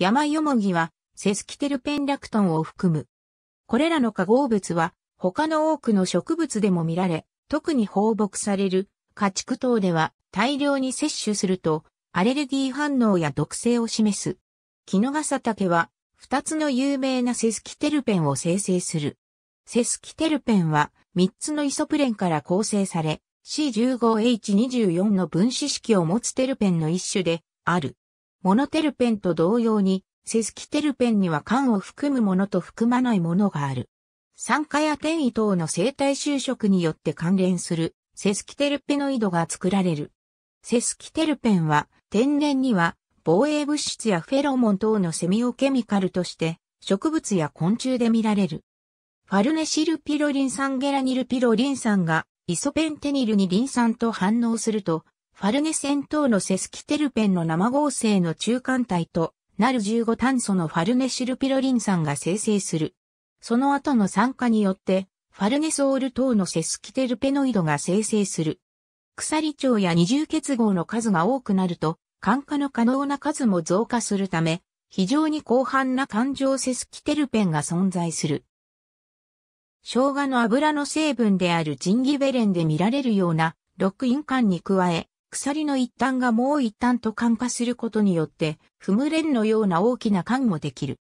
山よもぎは、セスキテルペンラクトンを含む。これらの化合物は、他の多くの植物でも見られ、特に放牧される家畜等では大量に摂取すると、アレルギー反応や毒性を示す。キノガサタケは、二つの有名なセスキテルペンを生成する。セスキテルペンは、三つのイソプレンから構成され、C15H24 の分子式を持つテルペンの一種である。モノテルペンと同様に、セスキテルペンには缶を含むものと含まないものがある。酸化や転移等の生体就職によって関連するセスキテルペノイドが作られる。セスキテルペンは天然には防衛物質やフェロモン等のセミオケミカルとして植物や昆虫で見られる。ファルネシルピロリン酸ゲラニルピロリン酸がイソペンテニルにリン酸と反応するとファルネ戦等のセスキテルペンの生合成の中間体となる15炭素のファルネシルピロリン酸が生成する。その後の酸化によって、ファルネソール等のセスキテルペノイドが生成する。鎖腸や二重結合の数が多くなると、感化の可能な数も増加するため、非常に広範な環状セスキテルペンが存在する。生姜の油の成分であるジンギベレンで見られるようなロックイン管に加え、鎖の一端がもう一端と感化することによって、フムレンのような大きな管もできる。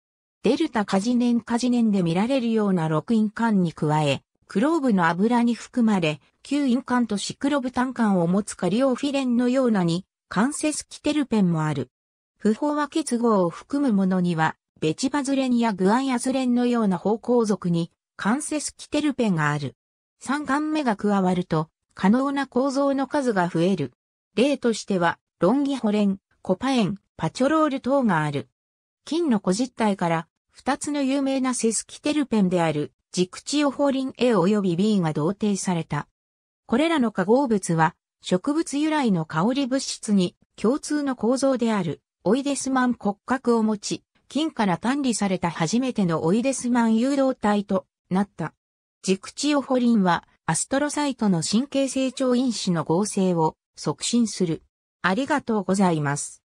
デルタカジネンカジネンで見られるような6イン管に加え、クローブの油に含まれ、9因管とシクロブタン管を持つカリオフィレンのようなに、関節キテルペンもある。不飽和結合を含むものには、ベチバズレンやグアンヤズレンのような方向属に、関節キテルペンがある。3管目が加わると、可能な構造の数が増える。例としては、ロンギホレン、コパエン、パチョロール等がある。金の小実体から、二つの有名なセスキテルペンである、ジクチオホリン A 及び B が同定された。これらの化合物は、植物由来の香り物質に共通の構造であるオイデスマン骨格を持ち、金から単理された初めてのオイデスマン誘導体となった。ジクチオホリンはアストロサイトの神経成長因子の合成を促進する。ありがとうございます。